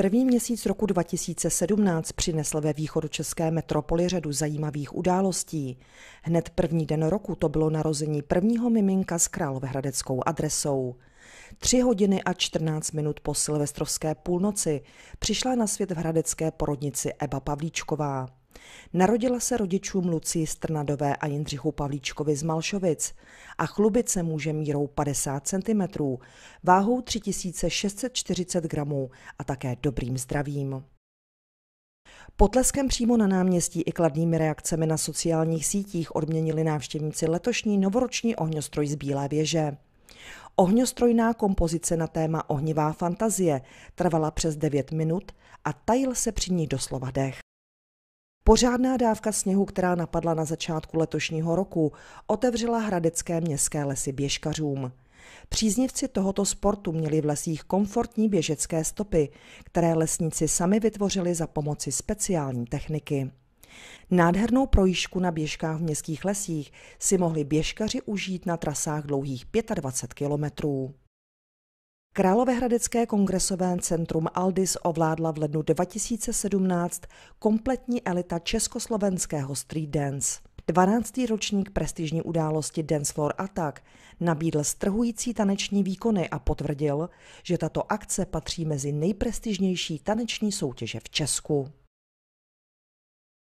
První měsíc roku 2017 přinesl ve východu české metropoli řadu zajímavých událostí. Hned první den roku to bylo narození prvního miminka s královéhradeckou adresou. Tři hodiny a 14 minut po silvestrovské půlnoci přišla na svět v hradecké porodnici Eba Pavlíčková. Narodila se rodičům Lucii Strnadové a Jindřichu Pavlíčkovi z Malšovic a chlubit se může mírou 50 cm, váhou 3640 gramů a také dobrým zdravím. Potleskem přímo na náměstí i kladnými reakcemi na sociálních sítích odměnili návštěvníci letošní novoroční ohňostroj z Bílé věže. Ohňostrojná kompozice na téma Ohnivá fantazie trvala přes 9 minut a tajil se při ní doslova dech. Pořádná dávka sněhu, která napadla na začátku letošního roku, otevřela hradecké městské lesy běžkařům. Příznivci tohoto sportu měli v lesích komfortní běžecké stopy, které lesníci sami vytvořili za pomoci speciální techniky. Nádhernou projížku na běžkách v městských lesích si mohli běžkaři užít na trasách dlouhých 25 kilometrů. Královéhradecké kongresové centrum Aldis ovládla v lednu 2017 kompletní elita československého street dance. 12. ročník prestižní události Dance Floor Attack nabídl strhující taneční výkony a potvrdil, že tato akce patří mezi nejprestižnější taneční soutěže v Česku.